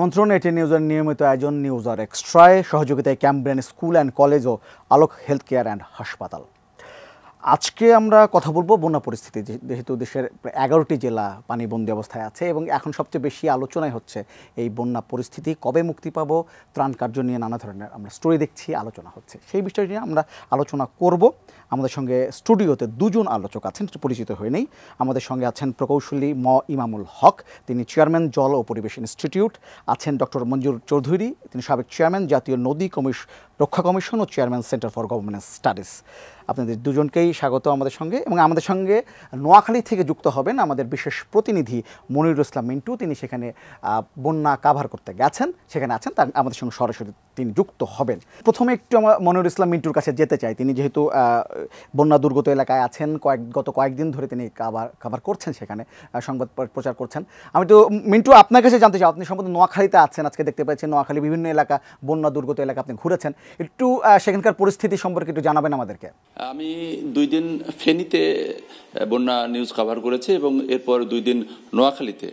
আমন্ত্রণ এটি নিউজের নিয়মিত আয়োজন নিউজ আর এক্সট্রায় সহযোগিতায় ক্যাম্ব্রেন স্কুল অ্যান্ড কলেজ ও আলোক হেলথ কেয়ার অ্যান্ড হাসপাতাল আজকে আমরা কথা বলবো বন্যা পরিস্থিতি যেহেতু দেশের এগারোটি জেলা পানিবন্দী অবস্থায় আছে এবং এখন সবচেয়ে বেশি আলোচনায় হচ্ছে এই বন্যা পরিস্থিতি কবে মুক্তি পাবো ত্রাণ কার্য নিয়ে নানা ধরনের আমরা স্টোরি দেখছি আলোচনা হচ্ছে সেই বিষয় নিয়ে আমরা আলোচনা করব আমাদের সঙ্গে স্টুডিওতে দুজন আলোচক আছেন পরিচিত হয়ে নেই আমাদের সঙ্গে আছেন প্রকৌশলী ম ইমামুল হক তিনি চেয়ারম্যান জল ও পরিবেশ ইনস্টিটিউট আছেন ডক্টর মঞ্জুর চৌধুরী তিনি সাবেক চেয়ারম্যান জাতীয় নদী কমিশ রক্ষা কমিশন ও chairman centre for governance studies আপনাদের দুজনকেই স্বাগত আমাদের সঙ্গে এবং আমাদের সঙ্গে নোয়াখালী থেকে যুক্ত হবেন আমাদের বিশেষ প্রতিনিধি মনিরুল ইসলাম মিন্টু তিনি সেখানে বন্যা কাভার করতে গেছেন সেখানে আছেন তার আমাদের সঙ্গে সরাসরি তিনি যুক্ত হবেন প্রথমে একটু আমার মনিরুল ইসলাম মিন্টুর কাছে যেতে চাই তিনি যেহেতু বন্যা দুর্গত এলাকায় আছেন কয়েক গত কয়েকদিন ধরে তিনি কাভার কাভার করছেন সেখানে সংবাদ প্রচার করছেন আমি তো মিন্টু আপনার কাছে জানতে চাই আপনি সম্ভবত নোয়াখালীতে আছেন আজকে দেখতে পাচ্ছেন নোয়াখালী বিভিন্ন এলাকা বন্যা দুর্গত এলাকা আপনি ঘুরেছেন একটু সেখানকার পরিস্থিতি সম্পর্কে একটু জানাবেন আমাদেরকে আমি দুই দিন ফেনীতে বন্যা নিউজ কভার করেছে এবং এরপর দুই দিন নোয়াখালীতে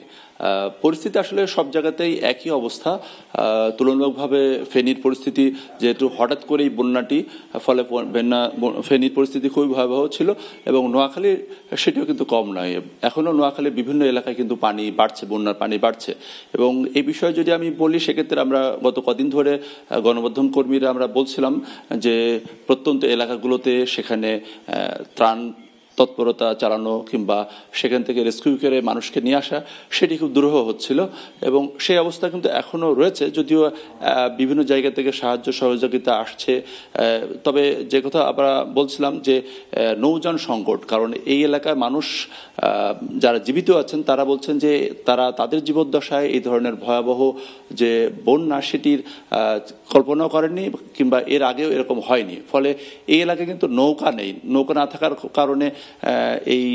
পরিস্থিতি আসলে সব জায়গাতেই একই অবস্থা তুলনামূলকভাবে ফেনীর পরিস্থিতি যেহেতু হঠাৎ করেই বন্যাটি ফলে বন্যা ফেনীর পরিস্থিতি খুবই ভয়াবহ ছিল এবং নোয়াখালী সেটিও কিন্তু কম নয় এখনও নোয়াখালীর বিভিন্ন এলাকায় কিন্তু পানি বাড়ছে বন্যার পানি বাড়ছে এবং এই বিষয়ে যদি আমি বলি সেক্ষেত্রে আমরা গত কদিন ধরে গণমাধ্যম কর্মীরা আমরা বলছিলাম যে প্রত্যন্ত এলাকাগুলোতে সেখানে ত্রাণ তৎপরতা চালানো কিংবা সেখান থেকে রেস্কিউ করে মানুষকে নিয়ে আসা সেটি খুব দুরূহ হচ্ছিল এবং সেই অবস্থা কিন্তু এখনও রয়েছে যদিও বিভিন্ন জায়গা থেকে সাহায্য সহযোগিতা আসছে তবে যে কথা আমরা বলছিলাম যে নৌযান সংকট কারণ এই এলাকায় মানুষ যারা জীবিত আছেন তারা বলছেন যে তারা তাদের জীবদ্দশায় এই ধরনের ভয়াবহ যে বন্যা সেটির কল্পনাও করেননি কিংবা এর আগেও এরকম হয়নি ফলে এই এলাকায় কিন্তু নৌকা নেই নৌকা না থাকার কারণে এই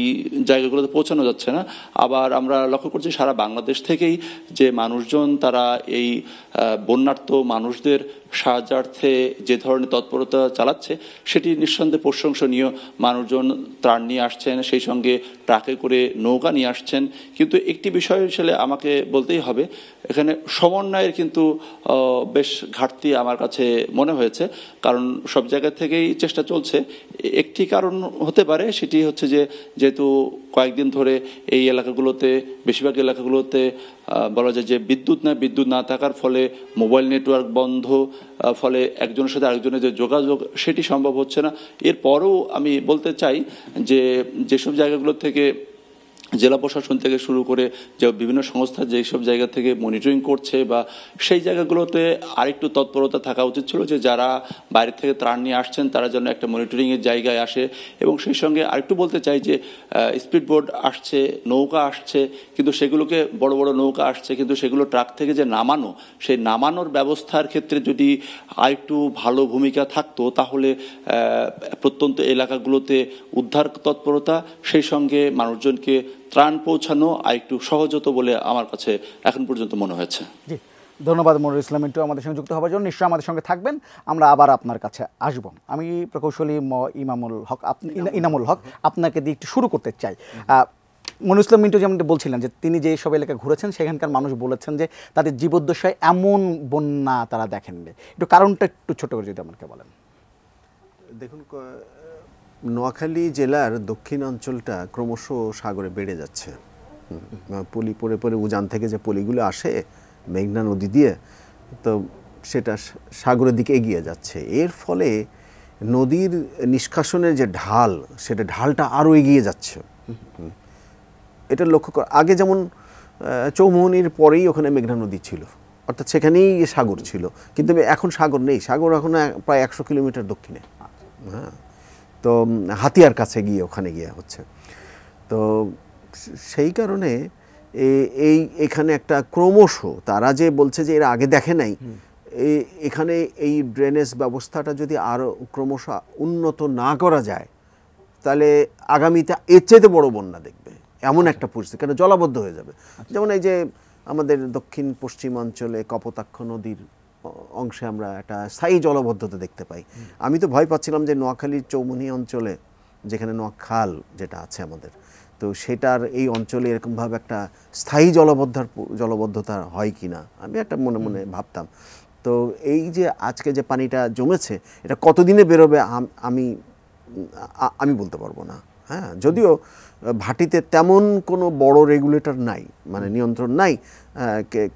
জায়গাগুলোতে পৌঁছানো যাচ্ছে না আবার আমরা লক্ষ্য করছি সারা বাংলাদেশ থেকেই যে মানুষজন তারা এই বন্যার্থ মানুষদের সাহায্যার্থে যে ধরনের তৎপরতা চালাচ্ছে সেটি নিঃসন্দেহে প্রশংসনীয় মানুষজন ত্রাণ নিয়ে আসছেন সেই সঙ্গে ট্রাকে করে নৌকা নিয়ে আসছেন কিন্তু একটি বিষয় হিসেবে আমাকে বলতেই হবে এখানে সমন্বয়ের কিন্তু বেশ ঘাটতি আমার কাছে মনে হয়েছে কারণ সব জায়গা থেকেই চেষ্টা চলছে একটি কারণ হতে পারে সেটি হচ্ছে যে যেহেতু কয়েকদিন ধরে এই এলাকাগুলোতে বেশিরভাগ এলাকাগুলোতে বলা যায় যে বিদ্যুৎ না বিদ্যুৎ না থাকার ফলে মোবাইল নেটওয়ার্ক বন্ধ ফলে একজনের সাথে আরেকজনের যে যোগাযোগ সেটি সম্ভব হচ্ছে না এরপরও আমি বলতে চাই যে যেসব জায়গাগুলো থেকে জেলা প্রশাসন থেকে শুরু করে যে বিভিন্ন সংস্থা যেসব জায়গা থেকে মনিটরিং করছে বা সেই জায়গাগুলোতে আরেকটু তৎপরতা থাকা উচিত ছিল যে যারা বাইরে থেকে ত্রাণ নিয়ে আসছেন তারা যেন একটা মনিটরিংয়ের জায়গায় আসে এবং সেই সঙ্গে আরেকটু বলতে চাই যে স্পিড বোর্ড আসছে নৌকা আসছে কিন্তু সেগুলোকে বড় বড় নৌকা আসছে কিন্তু সেগুলো ট্রাক থেকে যে নামানো সেই নামানোর ব্যবস্থার ক্ষেত্রে যদি আরেকটু ভালো ভূমিকা থাকতো তাহলে প্রত্যন্ত এলাকাগুলোতে উদ্ধার তৎপরতা সেই সঙ্গে মানুষজনকে ত্রাণ পৌঁছানো আর একটু সহজত বলে আমার কাছে এখন পর্যন্ত মনে হয়েছে জি ধন্যবাদ মনুর ইসলাম মিন্টু আমাদের সঙ্গে যুক্ত হওয়ার জন্য নিশ্চয়ই আমাদের সঙ্গে থাকবেন আমরা আবার আপনার কাছে আসব আমি প্রকৌশলী ইমামুল হক আপনি ইনামুল হক আপনাকে দিয়ে একটু শুরু করতে চাই মনু ইসলাম মিন্টু যেমন বলছিলেন যে তিনি যে সব এলাকা ঘুরেছেন সেখানকার মানুষ বলেছেন যে তাদের জীবদ্দশায় এমন বন্যা তারা দেখেননি একটু কারণটা একটু ছোট করে যদি আমাকে বলেন দেখুন নোয়াখালী জেলার দক্ষিণ অঞ্চলটা ক্রমশ সাগরে বেড়ে যাচ্ছে পলি পরে পরে উজান থেকে যে পলিগুলো আসে মেঘনা নদী দিয়ে তো সেটা সাগরের দিকে এগিয়ে যাচ্ছে এর ফলে নদীর নিষ্কাশনের যে ঢাল সেটা ঢালটা আরও এগিয়ে যাচ্ছে এটা লক্ষ্য কর আগে যেমন চৌমোহনির পরেই ওখানে মেঘনা নদী ছিল অর্থাৎ সেখানেই সাগর ছিল কিন্তু এখন সাগর নেই সাগর এখন প্রায় একশো কিলোমিটার দক্ষিণে আচ্ছা। হ্যাঁ তো হাতিয়ার কাছে গিয়ে ওখানে গিয়ে হচ্ছে তো সেই কারণে এই এখানে একটা ক্রমশ তারা যে বলছে যে এর আগে দেখে নাই এখানে এই ড্রেনেজ ব্যবস্থাটা যদি আরও ক্রমশ উন্নত না করা যায় তাহলে আগামীতে এর চাইতে বড় বন্যা দেখবে এমন একটা পরিস্থিতি কেন জলাবদ্ধ হয়ে যাবে আচ্ছা। যেমন এই যে আমাদের দক্ষিণ পশ্চিমাঞ্চলে কপোতাক্ষ নদীর অংশে আমরা একটা স্থায়ী জলবদ্ধতা দেখতে পাই আমি তো ভয় পাচ্ছিলাম যে নোয়াখালীর চৌমুনি অঞ্চলে যেখানে নোয়াখাল যেটা আছে আমাদের তো সেটার এই অঞ্চলে এরকমভাবে একটা স্থায়ী জলবদ্ধার জলবদ্ধতা হয় কি না আমি একটা মনে মনে ভাবতাম তো এই যে আজকে যে পানিটা জমেছে এটা কতদিনে বেরোবে আমি আমি বলতে পারবো না হ্যাঁ যদিও ভাটিতে তেমন কোনো বড় রেগুলেটর নাই মানে নিয়ন্ত্রণ নাই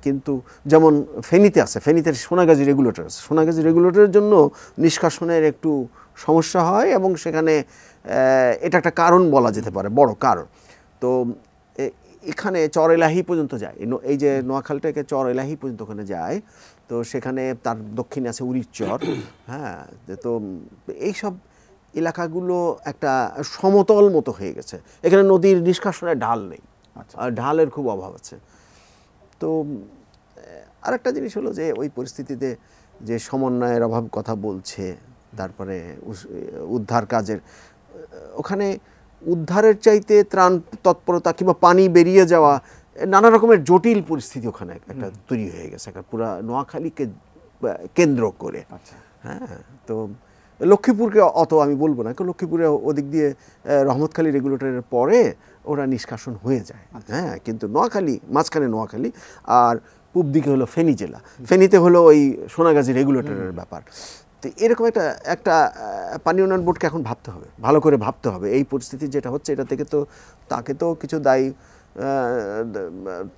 কিন্তু যেমন ফেনিতে আছে ফেনিতে সোনাগাজী রেগুলেটর আছে সোনাগাজী রেগুলেটরের জন্য নিষ্কাশনের একটু সমস্যা হয় এবং সেখানে এটা একটা কারণ বলা যেতে পারে বড় কারণ তো এখানে চর এলাহি পর্যন্ত যায় এই যে নোয়াখাল থেকে চর এলাহি পর্যন্ত ওখানে যায় তো সেখানে তার দক্ষিণে আছে উড়ির চর হ্যাঁ তো এইসব এলাকাগুলো একটা সমতল মতো হয়ে গেছে এখানে নদীর নিষ্কাশনের ঢাল নেই আচ্ছা। আর ঢালের খুব অভাব আছে তো আরেকটা জিনিস হলো যে ওই পরিস্থিতিতে যে সমন্বয়ের অভাব কথা বলছে তারপরে উদ্ধার কাজের ওখানে উদ্ধারের চাইতে ত্রাণ তৎপরতা কিংবা পানি বেরিয়ে যাওয়া নানা রকমের জটিল পরিস্থিতি ওখানে একটা তৈরি হয়ে গেছে একটা পুরা নোয়াখালীকে কেন্দ্র করে আচ্ছা। হ্যাঁ তো লক্ষ্মীপুরকে অত আমি বলবো না কারণ লক্ষ্মীপুরে ওদিক দিয়ে রহমতখালী রেগুলেটরের পরে ওরা নিষ্কাশন হয়ে যায় আচ্ছা। হ্যাঁ কিন্তু নোয়াখালী মাঝখানে নোয়াখালী আর পূব দিকে হলো ফেনী জেলা ফেনীতে হলো ওই সোনাগাজী রেগুলেটরের ব্যাপার তো এরকম একটা একটা পানি উন্নয়ন বোর্ডকে এখন ভাবতে হবে ভালো করে ভাবতে হবে এই পরিস্থিতি যেটা হচ্ছে এটা থেকে তো তাকে তো কিছু দায়ী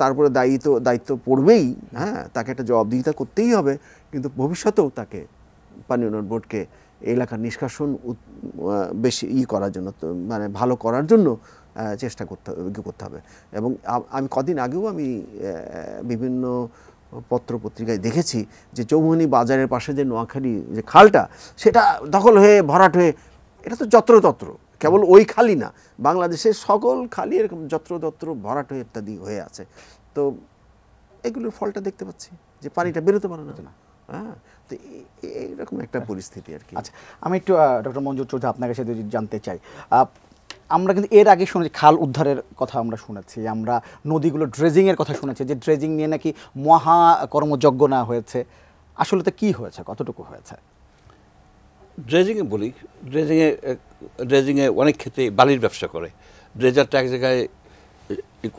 তারপরে দায়িত্ব দায়িত্ব পড়বেই হ্যাঁ তাকে একটা জবাবদিহিতা করতেই হবে কিন্তু ভবিষ্যতেও তাকে পানি উন্নয়ন বোর্ডকে এলাকার নিষ্কাশন বেশি ই করার জন্য মানে ভালো করার জন্য চেষ্টা করতে করতে হবে এবং আমি কদিন আগেও আমি বিভিন্ন পত্র পত্রিকায় দেখেছি যে চৌমুহনি বাজারের পাশে যে নোয়াখালী যে খালটা সেটা দখল হয়ে ভরাট হয়ে এটা তো যত্রতত্র কেবল ওই খালি না বাংলাদেশের সকল খালি এরকম যত্রতত্র ভরাট হয়ে ইত্যাদি হয়ে আছে তো এগুলোর ফলটা দেখতে পাচ্ছি যে পানিটা বেরোতে পারে না হ্যাঁ তো এইরকম একটা পরিস্থিতি আর কি আচ্ছা আমি একটু ডক্টর মঞ্জুর চৌধুরী আপনার কাছে যদি জানতে চাই আমরা কিন্তু এর আগে শুনেছি খাল উদ্ধারের কথা আমরা শুনেছি আমরা নদীগুলো ড্রেজিংয়ের কথা শুনেছি যে ড্রেজিং নিয়ে নাকি মহা কর্মযজ্ঞ না হয়েছে আসলে তো কী হয়েছে কতটুকু হয়েছে ড্রেজিংয়ে বলি ড্রেজিংয়ে ড্রেজিংয়ে অনেক ক্ষেত্রে বালির ব্যবসা করে ড্রেজারটা এক জায়গায়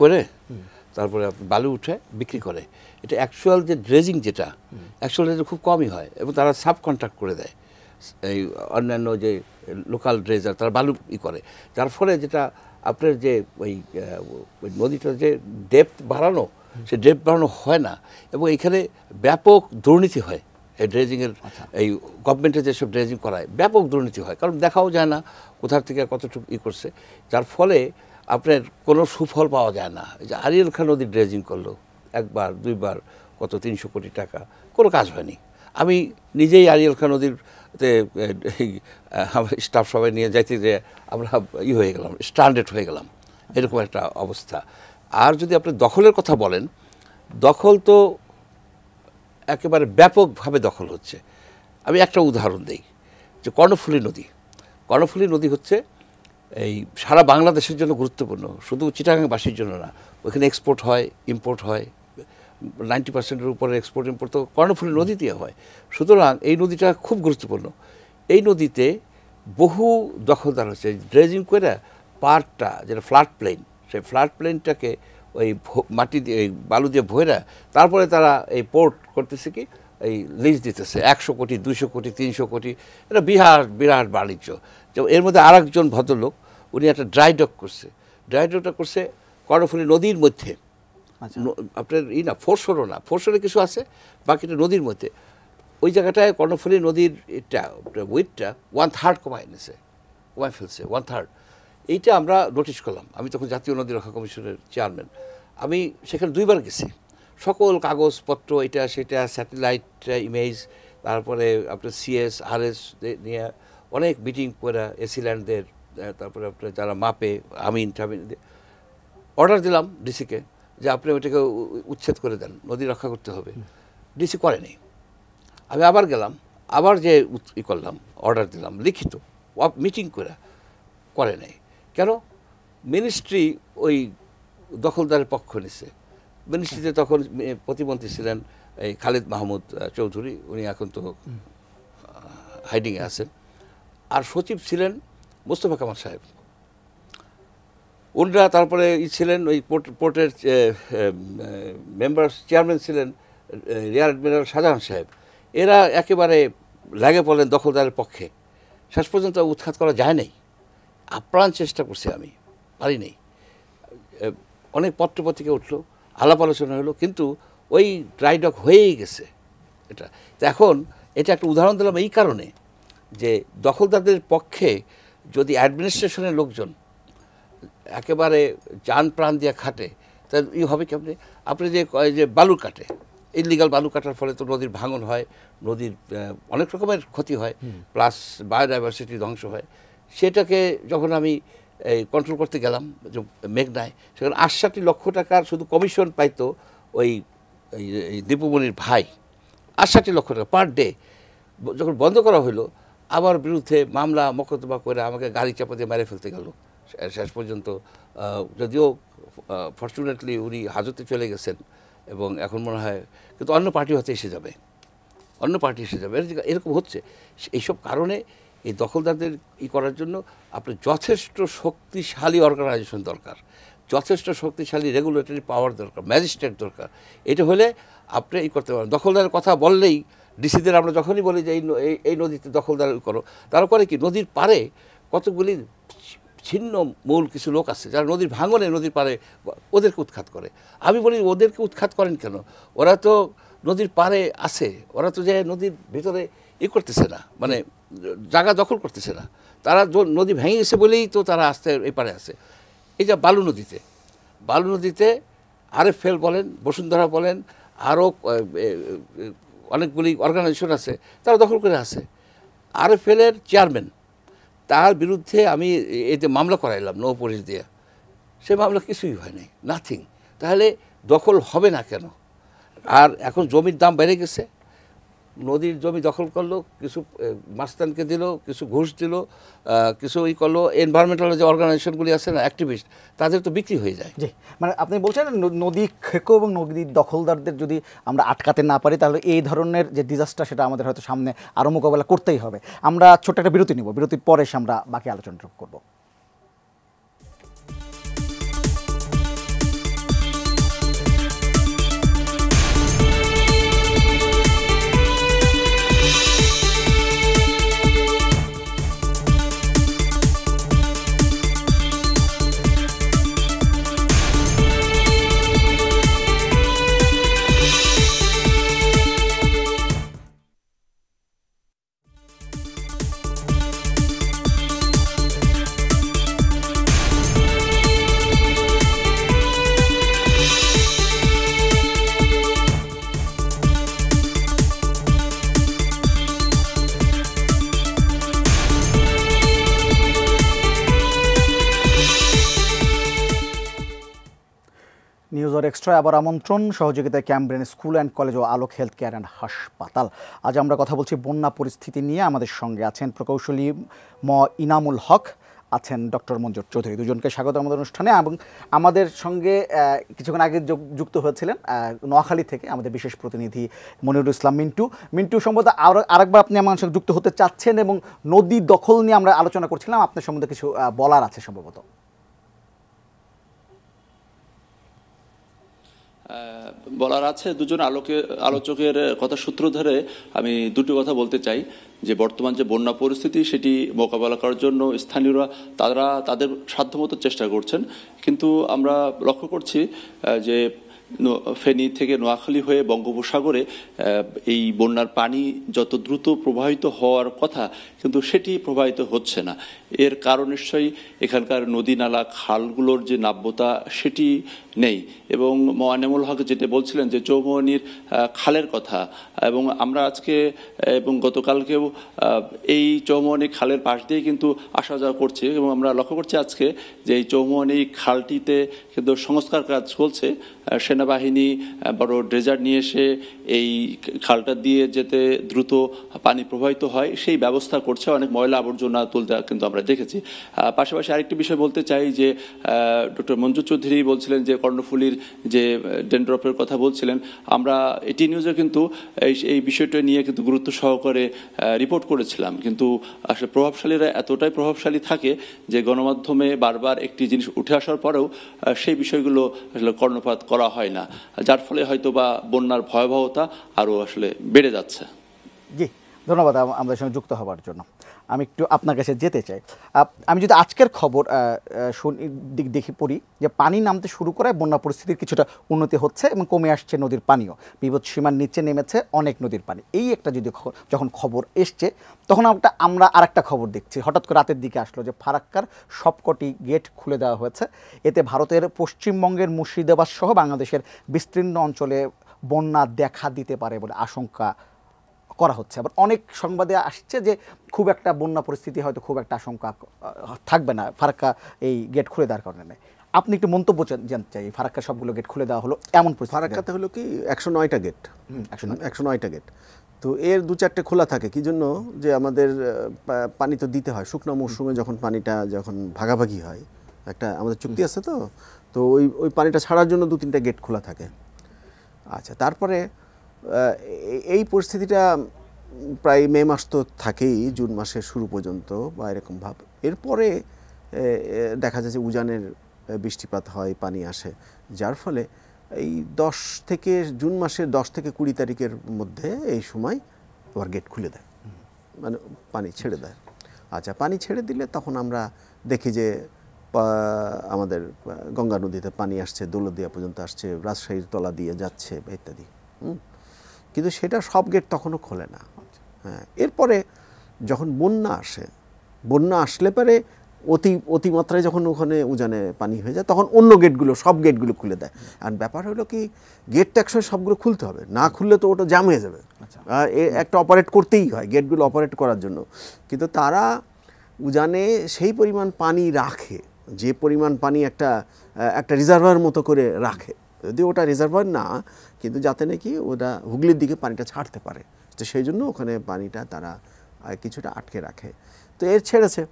করে তারপরে বালু উঠে বিক্রি করে এটা অ্যাকচুয়াল যে ড্রেজিং যেটা অ্যাকচুয়াল এটা খুব কমই হয় এবং তারা সাব কন্ট্রাক্ট করে দেয় এই অন্যান্য যে লোকাল ড্রেজার তারা বালু ই করে যার ফলে যেটা আপনার যে ওই নদীটা যে ডেপথ বাড়ানো সে ডেপথ বাড়ানো হয় না এবং এখানে ব্যাপক দুর্নীতি হয় এই ড্রেজিংয়ের আচ্ছা। এই গভর্নমেন্টের যেসব ড্রেজিং করায় ব্যাপক দুর্নীতি হয় কারণ দেখাও যায় না কোথার থেকে কতটুকু ই করছে যার ফলে আপনার কোনো সুফল পাওয়া যায় না যে আরিয়াল খান ওদের ড্রেজিং করলো একবার দুইবার কত তিনশো কোটি টাকা কোনো কাজ হয়নি আমি নিজেই আরিয়াল খান ওদের স্টাফ সবাই নিয়ে যাইতে যে আমরা ই হয়ে গেলাম স্ট্যান্ডার্ড হয়ে গেলাম এরকম একটা অবস্থা আর যদি আপনি দখলের কথা বলেন দখল তো একেবারে ব্যাপকভাবে দখল হচ্ছে আমি একটা উদাহরণ দিই যে কর্ণফুলী নদী কর্ণফুলী নদী হচ্ছে এই সারা বাংলাদেশের জন্য গুরুত্বপূর্ণ শুধু চিটাগাংবাসীর জন্য না ওইখানে এক্সপোর্ট হয় ইম্পোর্ট হয় নাইনটি পার্সেন্টের উপরে এক্সপোর্ট ইম্পোর্ট তো কর্ণফুলী নদী দিয়ে হয় সুতরাং এই নদীটা খুব গুরুত্বপূর্ণ এই নদীতে বহু দখলদার হচ্ছে ড্রেজিং করে পার্টটা যেটা ফ্ল্যাট প্লেন সেই ফ্ল্যাট প্লেনটাকে ওই মাটি দিয়ে বালু দিয়ে ভয়রা তারপরে তারা এই পোর্ট করতেছে কি এই লিজ দিতেছে একশো কোটি দুশো কোটি তিনশো কোটি এটা বিহার বিরাট বাণিজ্য এর মধ্যে আর একজন ভদ্রলোক উনি একটা ড্রাই ডক করছে ড্রাই ডকটা করছে কর্ণফুলি নদীর মধ্যে আচ্ছা। আপনার ই না ফোরসরও না ফোরসরে কিছু আছে বাকিটা নদীর মধ্যে ওই জায়গাটায় কর্ণফুলী নদীর এটা ওয়েটটা ওয়ান থার্ড কমায় এনেছে কমায় ফেলছে ওয়ান থার্ড এইটা আমরা নোটিস করলাম আমি তখন জাতীয় নদী রক্ষা কমিশনের চেয়ারম্যান আমি সেখানে দুইবার গেছি সকল কাগজপত্র এটা সেটা স্যাটেলাইট ইমেজ তারপরে আপনার সিএস আরএস নিয়ে অনেক মিটিং করে এসিল্যান্ডদের তারপরে আপনার যারা মাপে আমিন টামিন অর্ডার দিলাম ডিসিকে যে আপনি ওইটাকে উচ্ছেদ করে দেন নদী রক্ষা করতে হবে ডিসি করেনি আমি আবার গেলাম আবার যে ই করলাম অর্ডার দিলাম লিখিত মিটিং করে করে নাই কেন মিনিস্ট্রি ওই দখলদারের পক্ষ নিছে মিনিস্ট্রিতে তখন প্রতিমন্ত্রী ছিলেন এই খালিদ মাহমুদ চৌধুরী উনি এখন তো হাইডিংয়ে আছেন আর সচিব ছিলেন মোস্তফা কামাল সাহেব ওনারা তারপরে ই ছিলেন ওই পোর্টের মেম্বার চেয়ারম্যান ছিলেন রিয়ার অ্যাডমিরাল শাহজাহান সাহেব এরা একেবারে লাগে পড়লেন দখলদারের পক্ষে শেষ পর্যন্ত উৎখাত করা যায় নাই আপ্রাণ চেষ্টা করছি আমি পারি নাই অনেক পত্রপত্রিকা উঠলো আলাপ আলোচনা হলো কিন্তু ওই ড্রাইডক হয়েই গেছে এটা এখন এটা একটা উদাহরণ দিলাম এই কারণে যে দখলদারদের পক্ষে যদি অ্যাডমিনিস্ট্রেশনের লোকজন একেবারে যান প্রাণ দিয়ে খাটে তাহলে ই হবে কেমনি আপনি যে যে বালু কাটে ইলিগাল বালু কাটার ফলে তো নদীর ভাঙন হয় নদীর অনেক রকমের ক্ষতি হয় প্লাস বায়োডাইভার্সিটি ধ্বংস হয় সেটাকে যখন আমি এই কন্ট্রোল করতে গেলাম যে মেঘনায় সেখানে আটষাটি লক্ষ টাকার শুধু কমিশন পাইতো ওই দীপুমণির ভাই আটষাটি লক্ষ টাকা পার ডে যখন বন্ধ করা হলো আমার বিরুদ্ধে মামলা মকদ্দমা করে আমাকে গাড়ি চাপা দিয়ে মেরে ফেলতে গেল শেষ পর্যন্ত যদিও ফর্চুনেটলি উনি হাজতে চলে গেছেন এবং এখন মনে হয় কিন্তু অন্য পার্টি হতে এসে যাবে অন্য পার্টি এসে যাবে এরকম হচ্ছে এইসব কারণে এই দখলদারদের ই করার জন্য আপনার যথেষ্ট শক্তিশালী অর্গানাইজেশন দরকার যথেষ্ট শক্তিশালী রেগুলেটরি পাওয়ার দরকার ম্যাজিস্ট্রেট দরকার এটা হলে আপনি ই করতে পারেন দখলদারের কথা বললেই ডিসিদের আমরা যখনই বলি যে এই এই নদীতে দখলদার করো তারা করে কি নদীর পারে কতগুলি ছিন্ন মূল কিছু লোক আছে যারা নদীর ভাঙনে নদীর পারে ওদেরকে উৎখাত করে আমি বলি ওদেরকে উৎখাত করেন কেন ওরা তো নদীর পারে আছে ওরা তো যে নদীর ভিতরে ই করতেছে না মানে জায়গা দখল করতেছে না তারা নদী ভেঙে গেছে বলেই তো তারা আসতে এই পারে আছে এই যে বালু নদীতে বালু নদীতে ফেল বলেন বসুন্ধরা বলেন আরও অনেকগুলি অর্গানাইজেশন আছে তারা দখল করে আছে আরএফএলের চেয়ারম্যান তার বিরুদ্ধে আমি এতে মামলা করাইলাম নৌ পুলিশ দিয়ে সে মামলা কিছুই হয় নাই নাথিং তাহলে দখল হবে না কেন আর এখন জমির দাম বেড়ে গেছে নদীর জমি দখল করলো কিছু মাস্তানকে দিল কিছু ঘুষ দিল কিছু ওই করলো এনভায়রনমেন্টাল যে অর্গানাইজেশনগুলি আছে না অ্যাক্টিভিস্ট তাদের তো বিক্রি হয়ে যায় জি মানে আপনি বলছেন নদী খেকো এবং নদীর দখলদারদের যদি আমরা আটকাতে না পারি তাহলে এই ধরনের যে ডিজাস্টার সেটা আমাদের হয়তো সামনে আরও মোকাবেলা করতেই হবে আমরা ছোট্ট একটা বিরতি নিব বিরতির পরে আমরা বাকি আলোচনাটুকু করবো এক্সট্রা আবার আমন্ত্রণ সহযোগিতায় ক্যামব্রেন স্কুল অ্যান্ড কলেজ ও আলোক হেলথ কেয়ার অ্যান্ড হাসপাতাল আজ আমরা কথা বলছি বন্যা পরিস্থিতি নিয়ে আমাদের সঙ্গে আছেন প্রকৌশলী ম ইনামুল হক আছেন ডক্টর মঞ্জুর চৌধুরী দুজনকে স্বাগত আমাদের অনুষ্ঠানে এবং আমাদের সঙ্গে কিছুক্ষণ আগে যুক্ত হয়েছিলেন নোয়াখালী থেকে আমাদের বিশেষ প্রতিনিধি মনিরুল ইসলাম মিন্টু মিন্টু সম্ভবত আরও আরেকবার আপনি আমার সঙ্গে যুক্ত হতে চাচ্ছেন এবং নদী দখল নিয়ে আমরা আলোচনা করছিলাম আপনার সম্বন্ধে কিছু বলার আছে সম্ভবত বলার আছে দুজন আলোকে আলোচকের কথা সূত্র ধরে আমি দুটো কথা বলতে চাই যে বর্তমান যে বন্যা পরিস্থিতি সেটি মোকাবেলা করার জন্য স্থানীয়রা তারা তাদের সাধ্যমতো চেষ্টা করছেন কিন্তু আমরা লক্ষ্য করছি যে ফেনী থেকে নোয়াখালী হয়ে বঙ্গোপসাগরে এই বন্যার পানি যত দ্রুত প্রবাহিত হওয়ার কথা কিন্তু সেটি প্রবাহিত হচ্ছে না এর কারণ নিশ্চয়ই এখানকার নদী নালা খালগুলোর যে নাব্যতা সেটি নেই এবং মোয়ানেমুল হক যেটা বলছিলেন যে চৌমনির খালের কথা এবং আমরা আজকে এবং গতকালকেও এই চৌমনি খালের পাশ দিয়ে কিন্তু আসা যাওয়া করছি এবং আমরা লক্ষ্য করছি আজকে যে এই চৌমনি খালটিতে কিন্তু সংস্কার কাজ চলছে সেনা সেনাবাহিনী বড় ড্রেজার নিয়ে এসে এই খালটা দিয়ে যেতে দ্রুত পানি প্রবাহিত হয় সেই ব্যবস্থা করছে অনেক ময়লা আবর্জনা তুলতে কিন্তু আমরা দেখেছি পাশাপাশি আরেকটি বিষয় বলতে চাই যে ডক্টর মঞ্জু চৌধুরী বলছিলেন যে কর্ণফুলির যে ডেন্ড্রপের কথা বলছিলেন আমরা এটি নিউজে কিন্তু এই বিষয়টা নিয়ে কিন্তু গুরুত্ব সহকারে রিপোর্ট করেছিলাম কিন্তু আসলে প্রভাবশালীরা এতটাই প্রভাবশালী থাকে যে গণমাধ্যমে বারবার একটি জিনিস উঠে আসার পরেও সেই বিষয়গুলো আসলে কর্ণপাত করা হয় যায় না যার ফলে হয়তো বা বন্যার ভয়াবহতা আরও আসলে বেড়ে যাচ্ছে জি ধন্যবাদ আমাদের সঙ্গে যুক্ত হওয়ার জন্য আমি একটু আপনার কাছে যেতে চাই আমি যদি আজকের খবর দিক দেখি পড়ি যে পানি নামতে শুরু করায় বন্যা পরিস্থিতির কিছুটা উন্নতি হচ্ছে এবং কমে আসছে নদীর পানিও বিপদ সীমার নিচে নেমেছে অনেক নদীর পানি এই একটা যদি যখন খবর এসছে তখন একটা আমরা আর একটা খবর দেখছি হঠাৎ করে রাতের দিকে আসলো যে ফারাক্কার সবকটি গেট খুলে দেওয়া হয়েছে এতে ভারতের পশ্চিমবঙ্গের মুর্শিদাবাদ সহ বাংলাদেশের বিস্তীর্ণ অঞ্চলে বন্যা দেখা দিতে পারে বলে আশঙ্কা করা হচ্ছে আবার অনেক সংবাদে আসছে যে খুব একটা বন্যা পরিস্থিতি হয়তো খুব একটা আশঙ্কা থাকবে না ফারাক্কা এই গেট খুলে দেওয়ার কারণে আপনি একটু মন্তব্য জানতে চাই ফারাক্কা সবগুলো গেট খুলে দেওয়া হলো এমন ফারাক্কাতে হলো কি একশো নয়টা গেট একশো নয়টা গেট তো এর দু চারটে খোলা থাকে কি জন্য যে আমাদের পানি তো দিতে হয় শুকনো মৌসুমে যখন পানিটা যখন ভাগাভাগি হয় একটা আমাদের চুক্তি আছে তো তো ওই ওই পানিটা ছাড়ার জন্য দু তিনটা গেট খোলা থাকে আচ্ছা তারপরে এই পরিস্থিতিটা প্রায় মে মাস তো থাকেই জুন মাসের শুরু পর্যন্ত বা এরকম ভাব এরপরে দেখা যায় যে উজানের বৃষ্টিপাত হয় পানি আসে যার ফলে এই দশ থেকে জুন মাসের দশ থেকে কুড়ি তারিখের মধ্যে এই সময় আবার গেট খুলে দেয় মানে পানি ছেড়ে দেয় আচ্ছা পানি ছেড়ে দিলে তখন আমরা দেখি যে আমাদের গঙ্গা নদীতে পানি আসছে দৌলদিয়া পর্যন্ত আসছে রাজশাহীর তলা দিয়ে যাচ্ছে ইত্যাদি হুম কিন্তু সেটা সব গেট তখনও খোলে না হ্যাঁ এরপরে যখন বন্যা আসে বন্যা আসলে পরে অতি অতিমাত্রায় যখন ওখানে উজানে পানি হয়ে যায় তখন অন্য গেটগুলো সব গেটগুলো খুলে দেয় আর ব্যাপার হলো কি গেটটা একসময় সবগুলো খুলতে হবে না খুললে তো ওটা জ্যাম হয়ে যাবে আচ্ছা। একটা অপারেট করতেই হয় গেটগুলো অপারেট করার জন্য কিন্তু তারা উজানে সেই পরিমাণ পানি রাখে যে পরিমাণ পানি একটা একটা রিজার্ভার মতো করে রাখে যদি ওটা রিজার্ভার না কিন্তু যাতে নাকি ওরা হুগলির দিকে পানিটা ছাড়তে পারে তো সেই জন্য ওখানে পানিটা তারা কিছুটা আটকে রাখে তো এর ছেড়েছে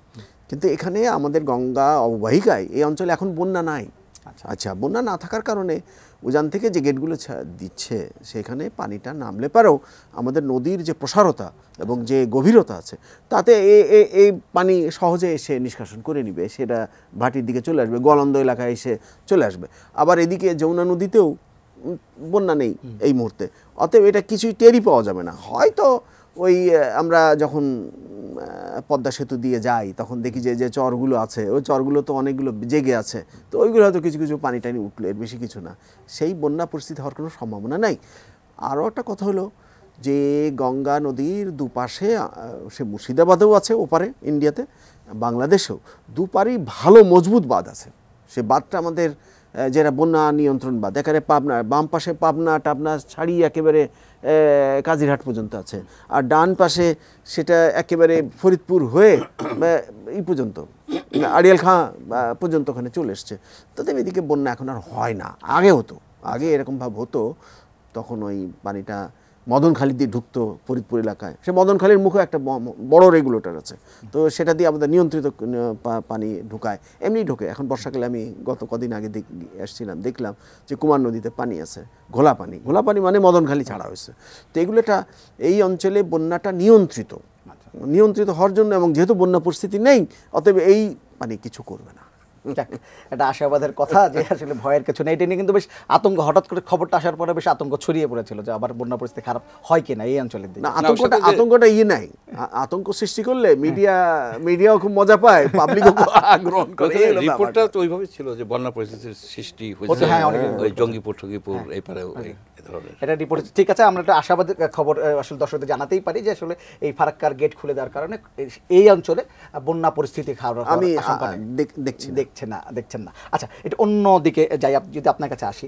কিন্তু এখানে আমাদের গঙ্গা অববাহিকায় এই অঞ্চলে এখন বন্যা নাই আচ্ছা আচ্ছা বন্যা না থাকার কারণে উজান থেকে যে গেটগুলো দিচ্ছে সেখানে পানিটা নামলে পারেও আমাদের নদীর যে প্রসারতা এবং যে গভীরতা আছে তাতে এই পানি সহজে এসে নিষ্কাশন করে নিবে সেটা ভাটির দিকে চলে আসবে গলন্দ এলাকায় এসে চলে আসবে আবার এদিকে যমুনা নদীতেও বন্যা নেই এই মুহূর্তে অতএব এটা কিছুই টেরি পাওয়া যাবে না হয়তো ওই আমরা যখন পদ্মা সেতু দিয়ে যাই তখন দেখি যে যে চরগুলো আছে ওই চরগুলো তো অনেকগুলো জেগে আছে তো ওইগুলো হয়তো কিছু কিছু পানি টানি উঠলো এর বেশি কিছু না সেই বন্যা পরিস্থিতি হওয়ার কোনো সম্ভাবনা নাই আরও একটা কথা হলো যে গঙ্গা নদীর দুপাশে সে মুর্শিদাবাদেও আছে ওপারে ইন্ডিয়াতে বাংলাদেশেও দুপারেই ভালো মজবুত বাঁধ আছে সে বাঁধটা আমাদের যেটা বন্যা নিয়ন্ত্রণ বা এখানে পাবনা বাম পাশে পাবনা টাবনা ছাড়ি একেবারে কাজিরহাট পর্যন্ত আছে আর ডান পাশে সেটা একেবারে ফরিদপুর হয়ে এই পর্যন্ত আড়িয়াল খাঁ পর্যন্ত ওখানে চলে এসছে তাদের এদিকে বন্যা এখন আর হয় না আগে হতো আগে এরকমভাবে হতো তখন ওই পানিটা মদনখালি দিয়ে ঢুকতো ফরিদপুর এলাকায় সে মদনখালির মুখে একটা বড় রেগুলেটর আছে তো সেটা দিয়ে আমাদের নিয়ন্ত্রিত পানি ঢুকায় এমনি ঢোকে এখন বর্ষাকালে আমি গত কদিন আগে এসেছিলাম দেখলাম যে কুমার নদীতে পানি আছে ঘোলা পানি ঘোলা পানি মানে মদনখালি ছাড়া হয়েছে তো এগুলো এই অঞ্চলে বন্যাটা নিয়ন্ত্রিত আচ্ছা। নিয়ন্ত্রিত হওয়ার জন্য এবং যেহেতু বন্যা পরিস্থিতি নেই অতএব এই পানি কিছু করবে না এটা আশাবাদের কথা যে আসলে ভয়ের কিছু নেই এটা নিয়ে কিন্তু বেশ আতঙ্ক হঠাৎ করে খবরটা আসার পরে বেশ আতঙ্ক ছড়িয়ে পড়েছিল যে আবার বন্যা পরিস্থিতি খারাপ হয় কিনা এই অঞ্চলের দিকে আতঙ্কটা আতঙ্কটা ইয়ে নাই আতঙ্ক সৃষ্টি করলে মিডিয়া মিডিয়াও খুব মজা পায় পাবলিকও আগ্রহণ করে রিপোর্টটা তো ওইভাবে ছিল যে বন্যা পরিস্থিতির সৃষ্টি হয়েছে হ্যাঁ অনেক ওই জঙ্গিপুর টঙ্গিপুর হ্যাঁ। এই পারে হ্যাঁ। এটা রিপোর্ট ঠিক আছে আমরা একটা আশাবাদের খবর আসলে দর্শকদের জানাতেই পারি যে আসলে এই ফারাক্কার গেট খুলে দেওয়ার কারণে এই অঞ্চলে বন্যা পরিস্থিতি খারাপ আমি দেখছি দেখছে না দেখছেন না আচ্ছা এটা অন্য দিকে যাই যদি আপনার কাছে আসি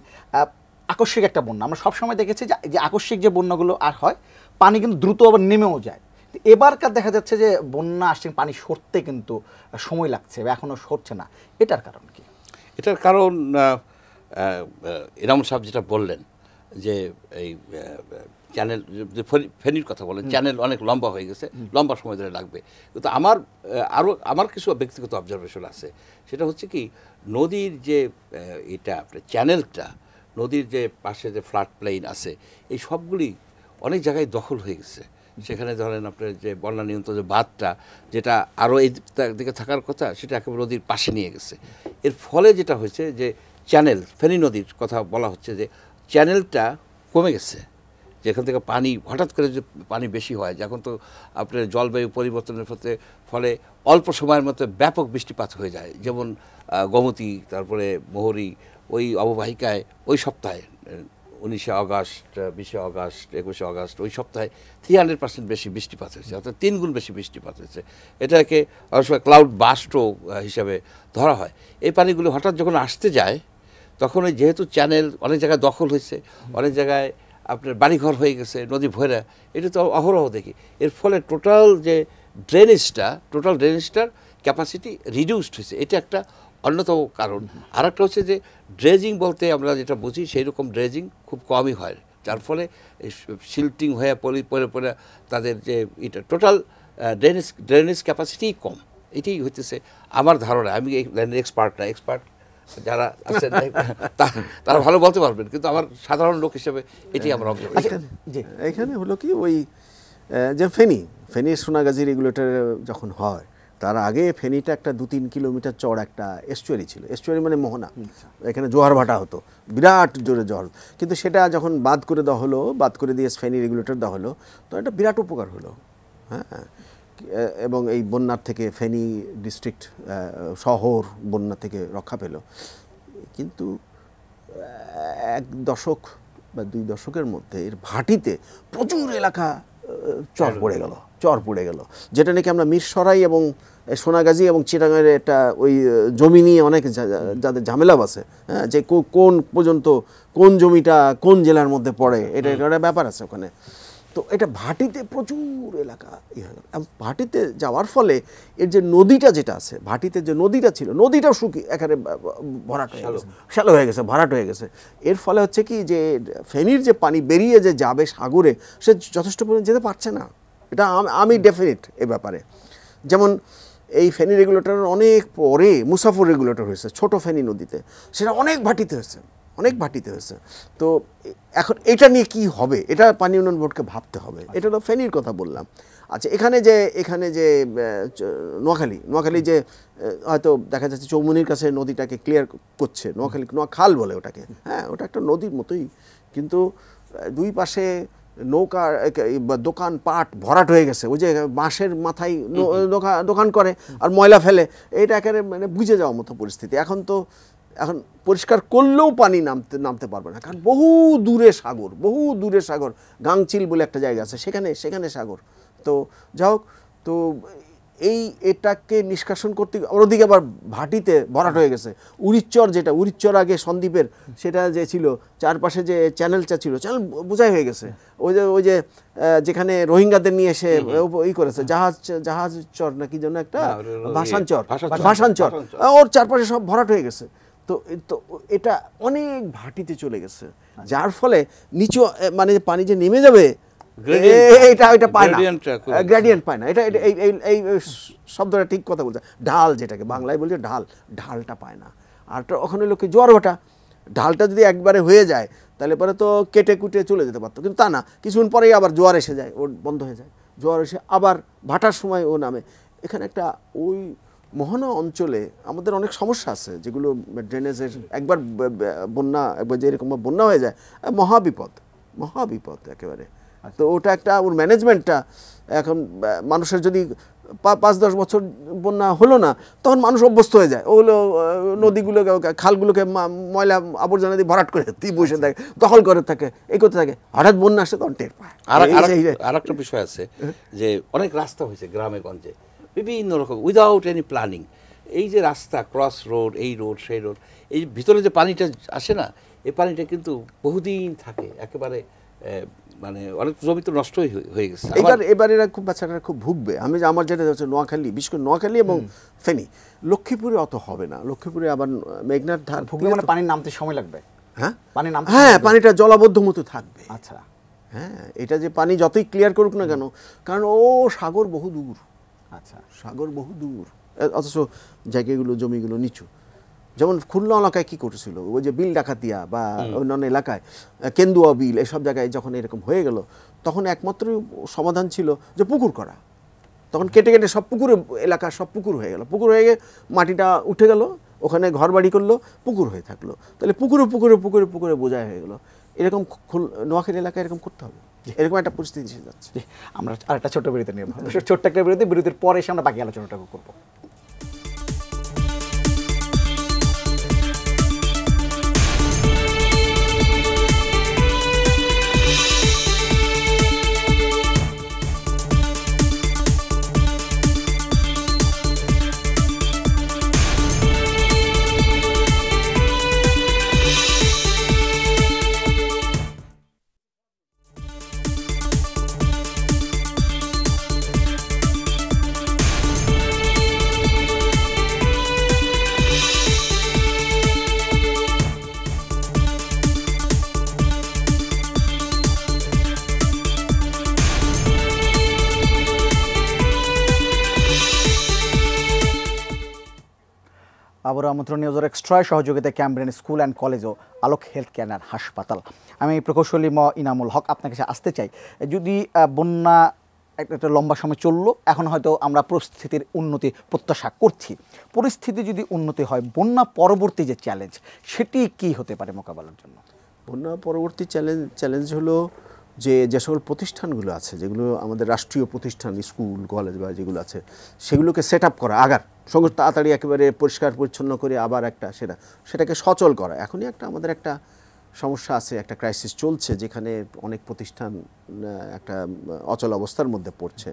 আকস্মিক একটা বন্যা আমরা সবসময় দেখেছি যে আকস্মিক যে বন্যাগুলো আর হয় পানি কিন্তু দ্রুত আবার নেমেও যায় এবারকার দেখা যাচ্ছে যে বন্যা আসছে পানি সরতে কিন্তু সময় লাগছে বা এখনও সরছে না এটার কারণ কি এটার কারণ এরম সাহেব যেটা বললেন যে এই চ্যানেল যে ফেনির কথা বলেন চ্যানেল অনেক লম্বা হয়ে গেছে লম্বা সময় ধরে লাগবে কিন্তু আমার আরও আমার কিছু ব্যক্তিগত অবজারভেশন আছে সেটা হচ্ছে কি নদীর যে এটা আপনার চ্যানেলটা নদীর যে পাশে যে ফ্ল্যাট প্লেন আছে এই সবগুলি অনেক জায়গায় দখল হয়ে গেছে সেখানে ধরেন আপনার যে বন্যা নিয়ন্ত্রণ যে বাঁধটা যেটা আরও এই দিকে থাকার কথা সেটা একেবারে নদীর পাশে নিয়ে গেছে এর ফলে যেটা হয়েছে যে চ্যানেল ফেনী নদীর কথা বলা হচ্ছে যে চ্যানেলটা কমে গেছে যেখান থেকে পানি হঠাৎ করে যে পানি বেশি হয় যখন তো আপনার জলবায়ু পরিবর্তনের ফলে ফলে অল্প সময়ের মধ্যে ব্যাপক বৃষ্টিপাত হয়ে যায় যেমন গোমতী তারপরে মোহরি ওই অববাহিকায় ওই সপ্তাহে উনিশে আগস্ট বিশে অগাস্ট একুশে আগস্ট ওই সপ্তাহে থ্রি হান্ড্রেড পার্সেন্ট বেশি বৃষ্টিপাত হয়েছে অর্থাৎ তিন গুণ বেশি বৃষ্টিপাত হয়েছে এটাকে অনেক সময় ক্লাউড বাস্টও হিসাবে ধরা হয় এই পানিগুলো হঠাৎ যখন আসতে যায় তখন ওই যেহেতু চ্যানেল অনেক জায়গায় দখল হয়েছে অনেক জায়গায় আপনার বাড়িঘর হয়ে গেছে নদী ভয়রা এটা তো অহরহ দেখি এর ফলে টোটাল যে ড্রেনেজটা টোটাল ড্রেনেজটার ক্যাপাসিটি রিডিউসড হয়েছে এটা একটা অন্যতম কারণ আর একটা হচ্ছে যে ড্রেজিং বলতে আমরা যেটা বুঝি সেই রকম ড্রেজিং খুব কমই হয় যার ফলে শিল্টিং হয়ে পড়ে পরে পরে তাদের যে এটা টোটাল ড্রেনেজ ড্রেনেজ ক্যাপাসিটিই কম এটাই হইতেছে আমার ধারণা আমি ল্যান্ড এক্সপার্ট না এক্সপার্ট যারা আছেন তারা ভালো বলতে পারবেন কিন্তু আমার সাধারণ লোক হিসেবে এটি আমার এখানে হলো কি ওই যে ফেনি ফেনি সোনাগাজী রেগুলেটর যখন হয় তার আগে ফেনিটা একটা দু তিন কিলোমিটার চড় একটা এস্টুয়ারি ছিল এস্টুয়ারি মানে মোহনা আচ্ছা। এখানে জোয়ার ভাটা হতো বিরাট জোরে জোয়ার কিন্তু সেটা যখন বাদ করে দেওয়া হলো বাদ করে দিয়ে ফেনি রেগুলেটর দেওয়া হলো তো একটা বিরাট উপকার হলো হ্যাঁ এবং এই বন্যার থেকে ফেনী ডিস্ট্রিক্ট শহর বন্যা থেকে রক্ষা পেল কিন্তু এক দশক বা দুই দশকের মধ্যে এর ভাটিতে প্রচুর এলাকা চর পড়ে গেল চর পড়ে গেল যেটা নাকি আমরা মিরসরাই এবং সোনাগাজী এবং চিরাঙের একটা ওই জমি নিয়ে অনেক যাদের ঝামেলা আছে হ্যাঁ যে কোন পর্যন্ত কোন জমিটা কোন জেলার মধ্যে পড়ে এটা একটা ব্যাপার আছে ওখানে তো এটা ভাটিতে প্রচুর এলাকা ইয়ে হয়ে গেল ভাটিতে যাওয়ার ফলে এর যে নদীটা যেটা আছে ভাটিতে যে নদীটা ছিল নদীটাও শুকিয়ে এখানে ভরাট হয়ে গেছে শ্যালো হয়ে গেছে ভরাট হয়ে গেছে এর ফলে হচ্ছে কি যে ফেনির যে পানি বেরিয়ে যে যাবে সাগরে সে যথেষ্ট পরিমাণে যেতে পারছে না এটা আমি ডেফিনিট এ ব্যাপারে যেমন এই ফেনি রেগুলেটর অনেক পরে মুসাফর রেগুলেটর হয়েছে ছোট ফেনি নদীতে সেটা অনেক ভাটিতে হয়েছে অনেক ভাটিতে হয়েছে তো এখন এটা নিয়ে কি হবে এটা পানি উন্নয়ন বোর্ডকে ভাবতে হবে এটা হলো ফেনির কথা বললাম আচ্ছা এখানে যে এখানে যে নোয়াখালী নোয়াখালী যে হয়তো দেখা যাচ্ছে চৌমুনির কাছে নদীটাকে ক্লিয়ার করছে নোয়াখালী নোয়াখাল বলে ওটাকে হ্যাঁ ওটা একটা নদীর মতোই কিন্তু দুই পাশে নৌকা দোকান পাট ভরাট হয়ে গেছে ওই যে বাঁশের মাথায় দোকান করে আর ময়লা ফেলে এটা একেবারে মানে বুঝে যাওয়ার মতো পরিস্থিতি এখন তো এখন পরিষ্কার করলেও পানি নামতে নামতে পারবে না কারণ বহু দূরে সাগর বহু দূরে সাগর গাংচিল বলে একটা জায়গা আছে সেখানে সেখানে সাগর তো যা হোক তো এই এটাকে নিষ্কাশন করতে আর ওদিকে আবার ভাটিতে ভরাট হয়ে গেছে উড়িচ্চর যেটা উড়িচ্চর আগে সন্দীপের সেটা যে ছিল চারপাশে যে চ্যানেলটা ছিল চ্যানেল বোঝাই হয়ে গেছে ওই যে ওই যে যেখানে রোহিঙ্গাদের নিয়ে এসে ই করেছে জাহাজ জাহাজ চর নাকি যেন একটা ভাসানচর ভাসানচর ওর চারপাশে সব ভরাট হয়ে গেছে তো তো এটা অনেক ভাটিতে চলে গেছে যার ফলে নিচু মানে পানি যে নেমে যাবে এটা এটা পায় না পায় না এটা এই শব্দটা ঠিক কথা বলছে ঢাল যেটাকে বাংলায় বলছে ঢাল ঢালটা পায় না আর ওখানে লোকে জ্বর ওটা ঢালটা যদি একবারে হয়ে যায় তাহলে পরে তো কেটে কুটে চলে যেতে পারতো কিন্তু তা না কিছুক্ষণ পরেই আবার জোয়ার এসে যায় ওর বন্ধ হয়ে যায় জোয়ার এসে আবার ভাটার সময় ও নামে এখানে একটা ওই মোহনা অঞ্চলে আমাদের অনেক সমস্যা আছে যেগুলো ড্রেনেজের একবার বন্যা একবার যে এরকম বন্যা হয়ে যায় মহাবিপদ মহাবিপদ একেবারে আচ্ছা। তো ওটা একটা ওর ম্যানেজমেন্টটা এখন মানুষের যদি পাঁচ দশ বছর বন্যা হলো না তখন মানুষ অভ্যস্ত হয়ে যায় ওগুলো নদীগুলোকে খালগুলোকে ময়লা আবর্জনা দিয়ে ভরাট করে তি বসে আচ্ছা। থাকে দখল করে থাকে এই করতে থাকে হঠাৎ বন্যা আসে তখন টের পায় আর একটা বিষয় আছে যে অনেক রাস্তা হয়েছে গ্রামে গঞ্জে বিভিন্ন রকম উইদাউট এনি প্ল্যানিং এই যে রাস্তা ক্রস রোড এই রোড সেই রোড এই ভিতরে যে পানিটা আসে না এই পানিটা কিন্তু বহুদিন থাকে একেবারে মানে অনেক জমি তো নষ্টই হয়ে গেছে এবার এবারে এরা খুব বাচ্চারা খুব ভুগবে আমি যে আমার যেটা হচ্ছে নোয়াখালী বিশেষ করে নোয়াখালী এবং ফেনি লক্ষ্মীপুরে অত হবে না লক্ষ্মীপুরে আবার মেঘনার ধার ভুগবে মানে পানির নামতে সময় লাগবে হ্যাঁ পানি নাম হ্যাঁ পানিটা জলাবদ্ধ মতো থাকবে আচ্ছা হ্যাঁ এটা যে পানি যতই ক্লিয়ার করুক না কেন কারণ ও সাগর বহু দূর আচ্ছা সাগর বহু দূর অথচ জায়গাগুলো জমিগুলো নিচু যেমন খুলনা এলাকায় কি করছিল ওই যে বিল ডাকাতিয়া বা অন্যান্য এলাকায় কেন্দুয়া বিল এসব জায়গায় যখন এরকম হয়ে গেল তখন একমাত্র সমাধান ছিল যে পুকুর করা তখন কেটে কেটে সব পুকুরে এলাকা সব পুকুর হয়ে গেল পুকুর হয়ে গিয়ে মাটিটা উঠে গেল ওখানে ঘর বাড়ি করলো পুকুর হয়ে থাকলো তাহলে পুকুরে পুকুরে পুকুরে পুকুরে বোঝায় হয়ে গেলো এরকম নোয়াখালী এলাকায় এরকম করতে হবে এরকম একটা পরিস্থিতি এসে যাচ্ছে আমরা আরেকটা ছোট বিরতি নেব ছোট্ট একটা বিরতি বিরতির পরে এসে আমরা বাকি আলোচনাটা করবো আবারও আমন্ত্রণ নিয়োজর এক্সট্রায় সহযোগিতায় ক্যামব্রেন স্কুল অ্যান্ড কলেজ ও আলোক হেলথ কেয়ার হাসপাতাল আমি প্রকৌশলী ম ইনামুল হক আপনার কাছে আসতে চাই যদি বন্যা একটা লম্বা সময় চললো এখন হয়তো আমরা পরিস্থিতির উন্নতি প্রত্যাশা করছি পরিস্থিতি যদি উন্নতি হয় বন্যা পরবর্তী যে চ্যালেঞ্জ সেটি কি হতে পারে মোকাবেলার জন্য বন্যা পরবর্তী চ্যালেঞ্জ চ্যালেঞ্জ হলো যে যে সকল প্রতিষ্ঠানগুলো আছে যেগুলো আমাদের রাষ্ট্রীয় প্রতিষ্ঠান স্কুল কলেজ বা যেগুলো আছে সেগুলোকে সেট আপ করা আগার সঙ্গে তাড়াতাড়ি একেবারে পরিষ্কার পরিচ্ছন্ন করে আবার একটা সেটা সেটাকে সচল করা এখনই একটা আমাদের একটা সমস্যা আছে একটা ক্রাইসিস চলছে যেখানে অনেক প্রতিষ্ঠান একটা অচল অবস্থার মধ্যে পড়ছে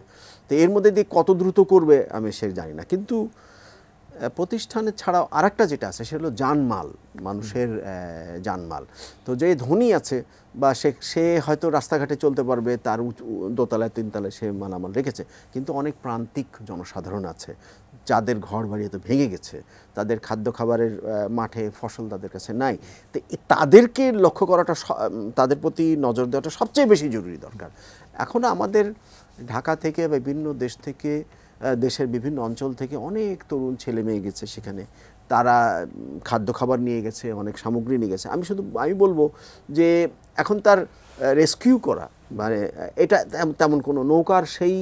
তো এর মধ্যে দিয়ে কত দ্রুত করবে আমি সে জানি না কিন্তু প্রতিষ্ঠানের ছাড়াও আরেকটা যেটা আছে সেটা হলো জানমাল মানুষের জানমাল তো যে ধনী আছে বা সে সে হয়তো রাস্তাঘাটে চলতে পারবে তার দোতলায় তিনতলায় সে মালামাল রেখেছে কিন্তু অনেক প্রান্তিক জনসাধারণ আছে যাদের ঘর বাড়ি তো ভেঙে গেছে তাদের খাদ্য খাবারের মাঠে ফসল তাদের কাছে নাই তো তাদেরকে লক্ষ্য করাটা তাদের প্রতি নজর দেওয়াটা সবচেয়ে বেশি জরুরি দরকার এখন আমাদের ঢাকা থেকে বা বিভিন্ন দেশ থেকে দেশের বিভিন্ন অঞ্চল থেকে অনেক তরুণ ছেলে মেয়ে গেছে সেখানে তারা খাদ্য খাবার নিয়ে গেছে অনেক সামগ্রী নিয়ে গেছে আমি শুধু আমি বলবো যে এখন তার রেস্কিউ করা মানে এটা তেমন কোনো নৌকার সেই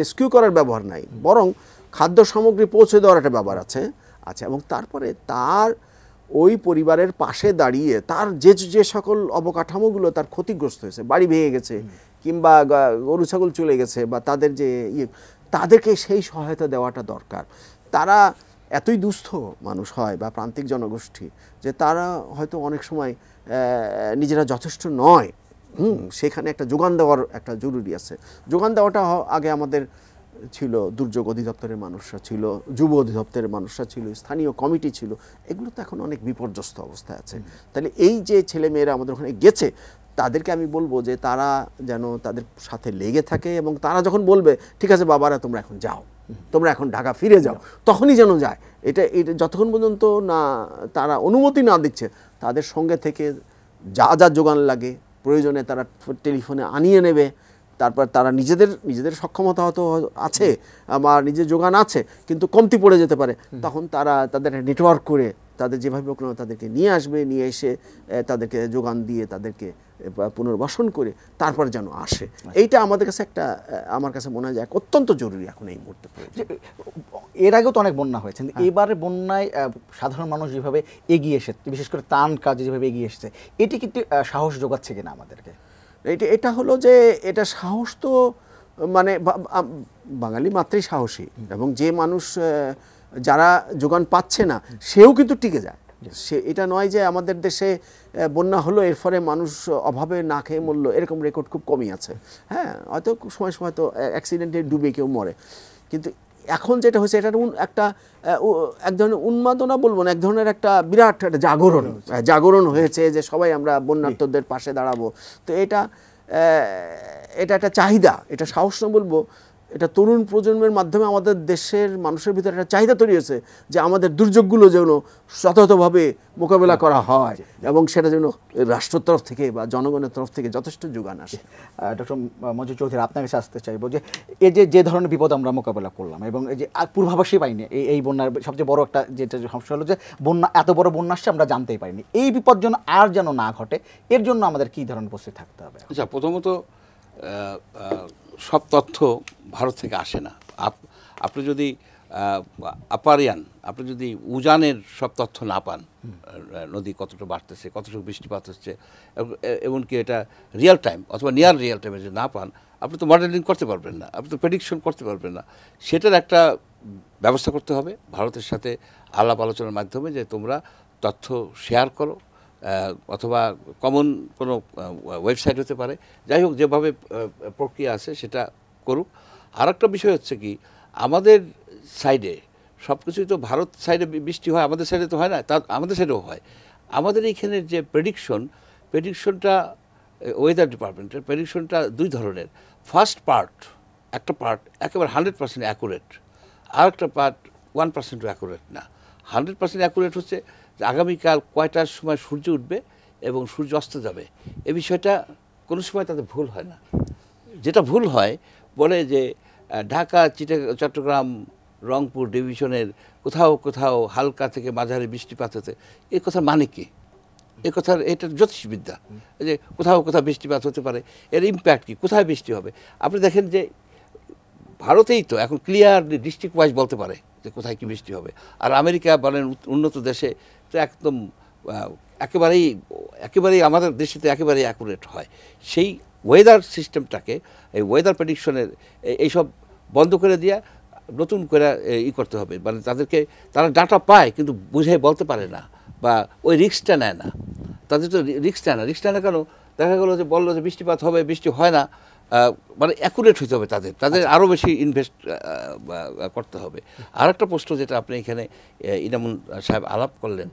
রেস্কিউ করার ব্যবহার নাই বরং খাদ্য সামগ্রী পৌঁছে দেওয়ার একটা ব্যবহার আছে আচ্ছা এবং তারপরে তার ওই পরিবারের পাশে দাঁড়িয়ে তার যে যে সকল অবকাঠামোগুলো তার ক্ষতিগ্রস্ত হয়েছে বাড়ি ভেঙে গেছে কিংবা গরু ছাগল চলে গেছে বা তাদের যে ইয়ে তাদেরকে সেই সহায়তা দেওয়াটা দরকার তারা এতই দুস্থ মানুষ হয় বা প্রান্তিক জনগোষ্ঠী যে তারা হয়তো অনেক সময় নিজেরা যথেষ্ট নয় হুম সেখানে একটা যোগান দেওয়ার একটা জরুরি আছে যোগান দেওয়াটা আগে আমাদের ছিল দুর্যোগ অধিদপ্তরের মানুষরা ছিল যুব অধিদপ্তরের মানুষরা ছিল স্থানীয় কমিটি ছিল এগুলো তো এখন অনেক বিপর্যস্ত অবস্থায় আছে তাহলে এই যে ছেলেমেয়েরা আমাদের ওখানে গেছে তাদেরকে আমি বলবো যে তারা যেন তাদের সাথে লেগে থাকে এবং তারা যখন বলবে ঠিক আছে বাবারা তোমরা এখন যাও তোমরা এখন ঢাকা ফিরে যাও তখনই যেন যায় এটা এটা যতক্ষণ পর্যন্ত না তারা অনুমতি না দিচ্ছে তাদের সঙ্গে থেকে যা যা যোগান লাগে প্রয়োজনে তারা টেলিফোনে আনিয়ে নেবে তারপর তারা নিজেদের নিজেদের সক্ষমতা হয়তো আছে আমার নিজের যোগান আছে কিন্তু কমতি পড়ে যেতে পারে তখন তারা তাদের নেটওয়ার্ক করে তাদের যেভাবে হোক না তাদেরকে নিয়ে আসবে নিয়ে এসে তাদেরকে যোগান দিয়ে তাদেরকে পুনর্বাসন করে তারপর যেন আসে আচ্ছা। এইটা আমাদের কাছে একটা আমার কাছে মনে হয় যে অত্যন্ত জরুরি এখন এই মুহূর্তে এর আগেও তো অনেক বন্যা হয়েছে হ্যাঁ। এবারে বন্যায় সাধারণ মানুষ যেভাবে এগিয়ে এসেছে বিশেষ করে তান কাজে যেভাবে এগিয়ে এসেছে এটি কিন্তু সাহস যোগাচ্ছে কিনা আমাদেরকে এটা এটা হলো যে এটা সাহস তো মানে বাঙালি মাত্রই সাহসী এবং যে মানুষ যারা যোগান পাচ্ছে না সেও কিন্তু টিকে যায় সে এটা নয় যে আমাদের দেশে বন্যা হলো এর ফলে মানুষ অভাবে না খেয়ে মূল্য এরকম রেকর্ড খুব কমই আছে হ্যাঁ হয়তো সময় সময় তো অ্যাক্সিডেন্টে ডুবে কেউ মরে কিন্তু এখন যেটা হয়েছে এটা একটা এক ধরনের উন্মাদনা বলবো না এক ধরনের একটা বিরাট একটা জাগরণ জাগরণ হয়েছে যে সবাই আমরা বন্যার্থদের পাশে দাঁড়াবো তো এটা এটা একটা চাহিদা এটা সাহস না বলবো এটা তরুণ প্রজন্মের মাধ্যমে আমাদের দেশের মানুষের ভিতরে একটা চাহিদা তৈরি হয়েছে যে আমাদের দুর্যোগগুলো যেন যথাযথভাবে মোকাবেলা করা হয় এবং সেটা যেন রাষ্ট্র তরফ থেকে বা জনগণের তরফ থেকে যথেষ্ট যোগান আসে ডক্টর মঞ্জু চৌধুরী আপনার কাছে আসতে চাইবো যে এই যে যে ধরনের বিপদ আমরা মোকাবেলা করলাম এবং এই যে পূর্বাভাসই পাইনি এই এই বন্যার সবচেয়ে বড় একটা যেটা সমস্যা হলো যে বন্যা এত বড় বন্যা আসছে আমরা জানতেই পারিনি এই বিপদ যেন আর যেন না ঘটে এর জন্য আমাদের কী ধরনের উপস্থিত থাকতে হবে আচ্ছা প্রথমত সব তথ্য ভারত থেকে আসে না আপনি যদি আপারিয়ান আপনি যদি উজানের সব তথ্য না পান নদী কতটা বাড়তেছে কতটুকু বৃষ্টিপাত হচ্ছে এমনকি এটা রিয়েল টাইম অথবা নিয়ার রিয়েল টাইমে যদি না পান আপনি তো মডেলিং করতে পারবেন না আপনি তো প্রেডিকশন করতে পারবেন না সেটার একটা ব্যবস্থা করতে হবে ভারতের সাথে আলাপ আলোচনার মাধ্যমে যে তোমরা তথ্য শেয়ার করো অথবা কমন কোনো ওয়েবসাইট হতে পারে যাই হোক যেভাবে প্রক্রিয়া আছে সেটা করুক আর একটা বিষয় হচ্ছে কি আমাদের সাইডে সব কিছুই তো ভারত সাইডে বৃষ্টি হয় আমাদের সাইডে তো হয় না তা আমাদের সাইডেও হয় আমাদের এইখানের যে প্রেডিকশন প্রেডিকশনটা ওয়েদার ডিপার্টমেন্টের প্রেডিকশনটা দুই ধরনের ফার্স্ট পার্ট একটা পার্ট একেবারে হান্ড্রেড পার্সেন্ট অ্যাকুরেট আর একটা পার্ট ওয়ান পার্সেন্টও অ্যাকুরেট না হান্ড্রেড পার্সেন্ট অ্যাকুরেট হচ্ছে আগামীকাল কয়টার সময় সূর্য উঠবে এবং সূর্য অস্ত যাবে এ বিষয়টা কোনো সময় তাদের ভুল হয় না যেটা ভুল হয় বলে যে ঢাকা চিটা চট্টগ্রাম রংপুর ডিভিশনের কোথাও কোথাও হালকা থেকে মাঝারি বৃষ্টিপাত হতে এ কথা মানে কি এ কথার এটা জ্যোতিষবিদ্যা যে কোথাও কোথাও বৃষ্টিপাত হতে পারে এর ইম্প্যাক্ট কী কোথায় বৃষ্টি হবে আপনি দেখেন যে ভারতেই তো এখন ক্লিয়ারলি ডিস্ট্রিক্ট ওয়াইজ বলতে পারে যে কোথায় কী বৃষ্টি হবে আর আমেরিকা বলেন উন্নত দেশে তো একদম একেবারেই একেবারেই আমাদের দেশে তো একেবারেই অ্যাকুরেট হয় সেই ওয়েদার সিস্টেমটাকে এই ওয়েদার প্রেডিকশনের এইসব বন্ধ করে দিয়ে নতুন করে ই করতে হবে মানে তাদেরকে তারা ডাটা পায় কিন্তু বুঝে বলতে পারে না বা ওই রিক্সটা নেয় না তাদের তো রিক্স নেয় না রিক্স নেয় না কেন দেখা গেলো যে বললো যে বৃষ্টিপাত হবে বৃষ্টি হয় না মানে অ্যাকুরেট হইতে হবে তাদের তাদের আচ্ছা। আরও বেশি ইনভেস্ট করতে হবে আর একটা প্রশ্ন যেটা আপনি এখানে ইনামুল সাহেব আলাপ করলেন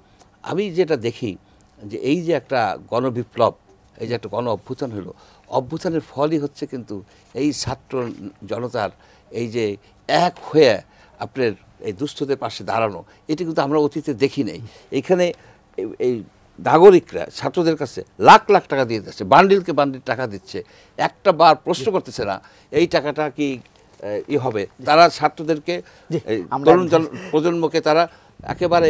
আমি যেটা দেখি যে এই যে একটা গণবিপ্লব এই যে একটা গণ অভ্যুত্থান হলো অভ্যুত্থানের ফলই হচ্ছে কিন্তু এই ছাত্র জনতার এই যে এক হয়ে আপনার এই দুস্থদের পাশে দাঁড়ানো এটি কিন্তু আমরা অতীতে দেখি নাই এখানে এই নাগরিকরা ছাত্রদের কাছে লাখ লাখ টাকা দিয়ে যাচ্ছে বান্ডিলকে বান্ডিল টাকা দিচ্ছে একটা বার প্রশ্ন করতেছে না এই টাকাটা কি ই হবে তারা ছাত্রদেরকে তরুণ প্রজন্মকে তারা একেবারে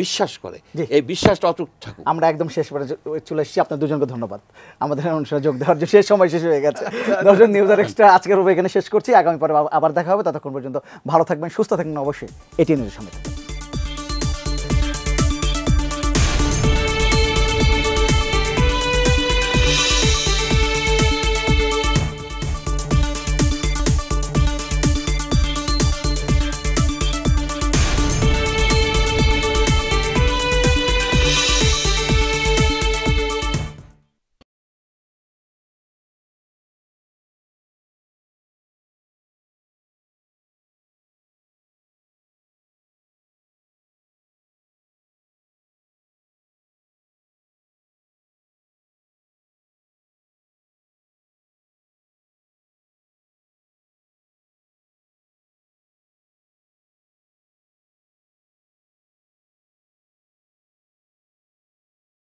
বিশ্বাস করে এই বিশ্বাসটা অটুট থাকুক আমরা একদম শেষ চলে এসেছি আপনার দুজনকে ধন্যবাদ আমাদের অনুষ্ঠানে যোগ দেওয়ার জন্য শেষ সময় শেষ হয়ে গেছে দর্শক নিউজ আর এক্সট্রা আজকের এখানে শেষ করছি আগামী পরে আবার দেখা হবে ততক্ষণ পর্যন্ত ভালো থাকবেন সুস্থ থাকবেন অবশ্যই এটি নিউজের সঙ্গে